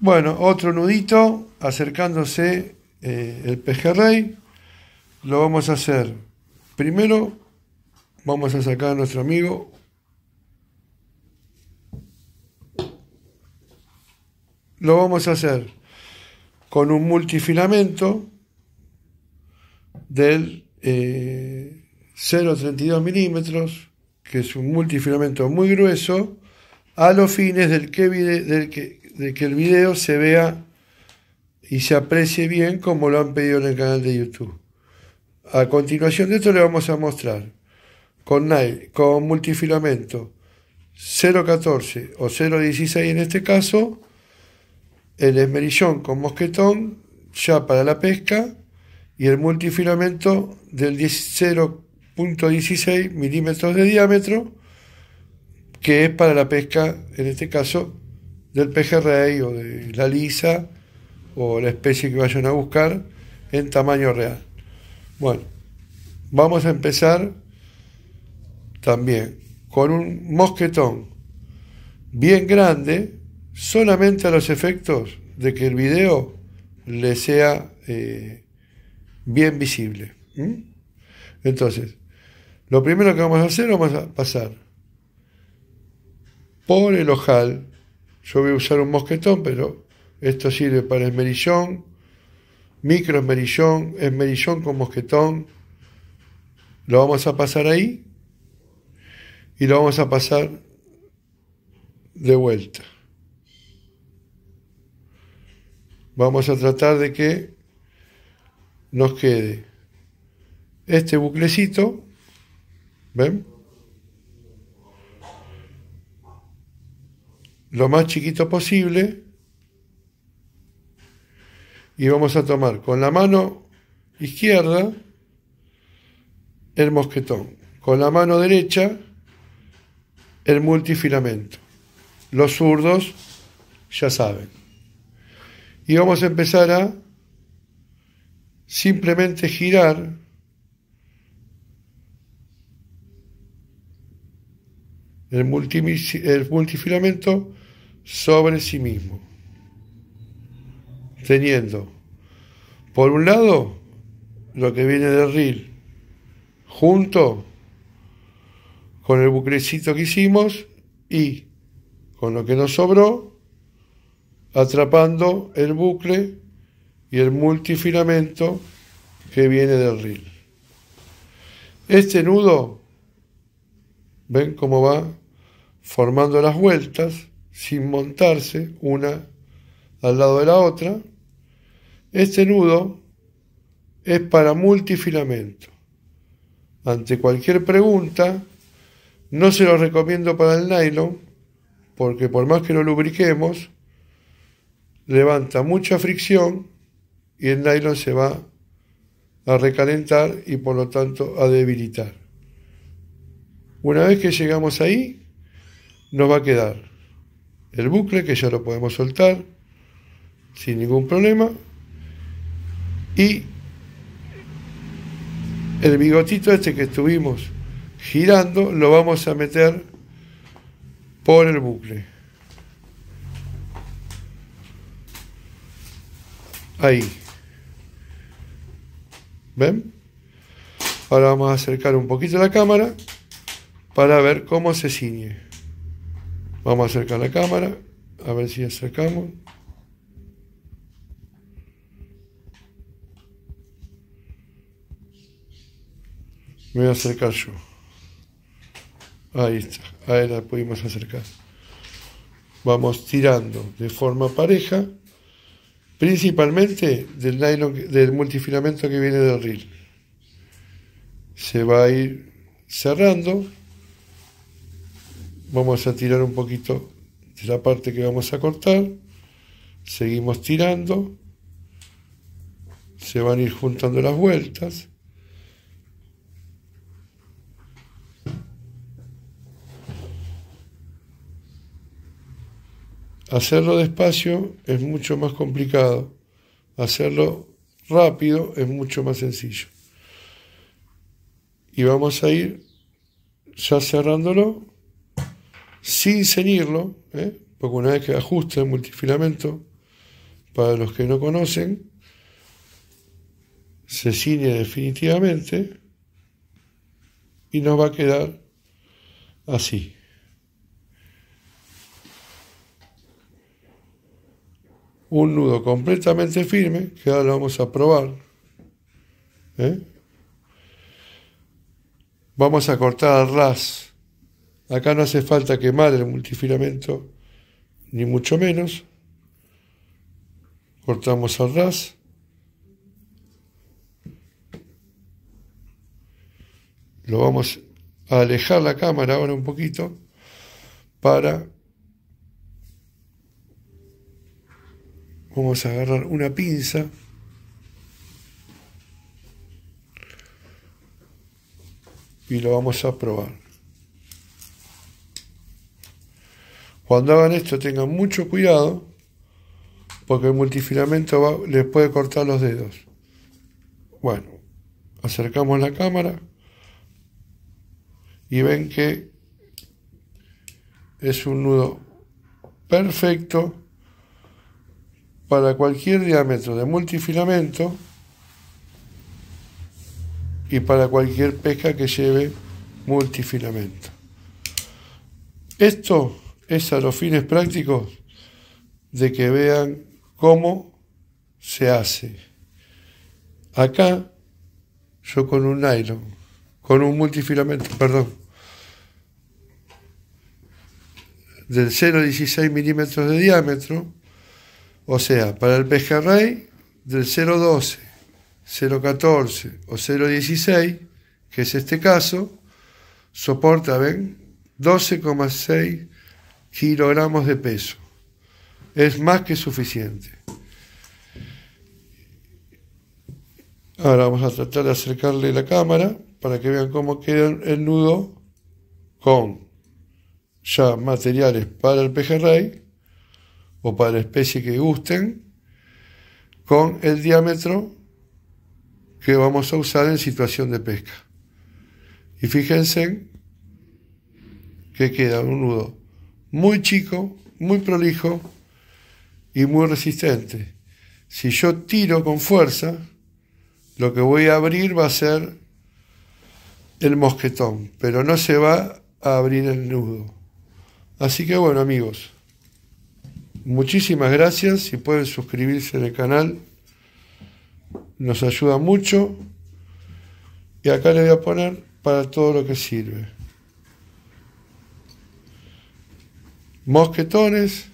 Bueno, otro nudito, acercándose eh, el pejerrey, lo vamos a hacer. Primero vamos a sacar a nuestro amigo. Lo vamos a hacer con un multifilamento del 0,32 eh, milímetros, que es un multifilamento muy grueso, a los fines del que, del que, de que el video se vea y se aprecie bien como lo han pedido en el canal de YouTube. A continuación de esto le vamos a mostrar con, nail, con multifilamento 0.14 o 0.16 en este caso, el esmerillón con mosquetón ya para la pesca y el multifilamento del 0.16 milímetros de diámetro que es para la pesca, en este caso, del pejerrey o de la lisa o la especie que vayan a buscar en tamaño real. Bueno, vamos a empezar también con un mosquetón bien grande, solamente a los efectos de que el video le sea eh, bien visible. Entonces, lo primero que vamos a hacer, vamos a pasar por el ojal yo voy a usar un mosquetón, pero esto sirve para esmerillón, micro esmerillón, esmerillón con mosquetón. Lo vamos a pasar ahí y lo vamos a pasar de vuelta. Vamos a tratar de que nos quede este buclecito, ¿ven? lo más chiquito posible y vamos a tomar con la mano izquierda el mosquetón, con la mano derecha el multifilamento. Los zurdos ya saben. Y vamos a empezar a simplemente girar el, el multifilamento sobre sí mismo, teniendo por un lado lo que viene del reel junto con el buclecito que hicimos y con lo que nos sobró, atrapando el bucle y el multifilamento que viene del reel. Este nudo ¿Ven cómo va formando las vueltas sin montarse una al lado de la otra? Este nudo es para multifilamento. Ante cualquier pregunta, no se lo recomiendo para el nylon, porque por más que lo lubriquemos, levanta mucha fricción y el nylon se va a recalentar y por lo tanto a debilitar. Una vez que llegamos ahí, nos va a quedar el bucle que ya lo podemos soltar sin ningún problema y el bigotito este que estuvimos girando lo vamos a meter por el bucle. Ahí. ¿Ven? Ahora vamos a acercar un poquito la cámara para ver cómo se ciñe. Vamos a acercar la cámara, a ver si acercamos. Me voy a acercar yo. Ahí está, ahí la pudimos acercar. Vamos tirando de forma pareja, principalmente del del multifilamento que viene del reel. Se va a ir cerrando vamos a tirar un poquito de la parte que vamos a cortar, seguimos tirando, se van a ir juntando las vueltas. Hacerlo despacio es mucho más complicado, hacerlo rápido es mucho más sencillo. Y vamos a ir ya cerrándolo sin ceñirlo, ¿eh? porque una vez que ajuste el multifilamento, para los que no conocen, se ciñe definitivamente y nos va a quedar así. Un nudo completamente firme, que ahora lo vamos a probar. ¿eh? Vamos a cortar al ras Acá no hace falta quemar el multifilamento, ni mucho menos. Cortamos al ras. Lo vamos a alejar la cámara ahora un poquito para... Vamos a agarrar una pinza. y lo vamos a probar. Cuando hagan esto tengan mucho cuidado porque el multifilamento les puede cortar los dedos. Bueno, acercamos la cámara y ven que es un nudo perfecto para cualquier diámetro de multifilamento y para cualquier pesca que lleve multifilamento. Esto es a los fines prácticos de que vean cómo se hace. Acá yo con un nylon, con un multifilamento, perdón, del 0,16 milímetros de diámetro, o sea, para el pejerrey del 0,12, 0,14 o 0,16, que es este caso, soporta, ven, 12,6 kilogramos de peso. Es más que suficiente. Ahora vamos a tratar de acercarle la cámara para que vean cómo queda el nudo con ya materiales para el pejerrey o para la especie que gusten con el diámetro que vamos a usar en situación de pesca. Y fíjense que queda un nudo muy chico, muy prolijo y muy resistente. Si yo tiro con fuerza, lo que voy a abrir va a ser el mosquetón, pero no se va a abrir el nudo. Así que bueno amigos, muchísimas gracias. Si pueden suscribirse en el canal, nos ayuda mucho. Y acá les voy a poner para todo lo que sirve. mosquetones,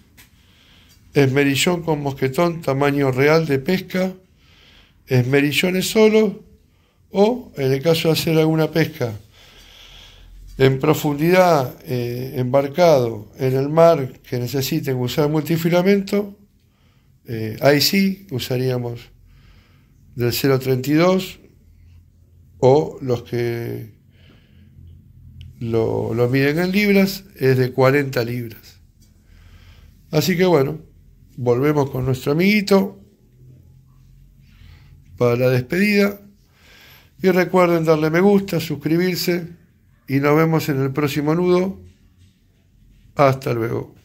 esmerillón con mosquetón tamaño real de pesca, esmerillones solo o, en el caso de hacer alguna pesca, en profundidad eh, embarcado en el mar que necesiten usar multifilamento, eh, ahí sí usaríamos del 0.32 o los que lo, lo miden en libras es de 40 libras. Así que bueno, volvemos con nuestro amiguito para la despedida. Y recuerden darle me gusta, suscribirse y nos vemos en el próximo nudo. Hasta luego.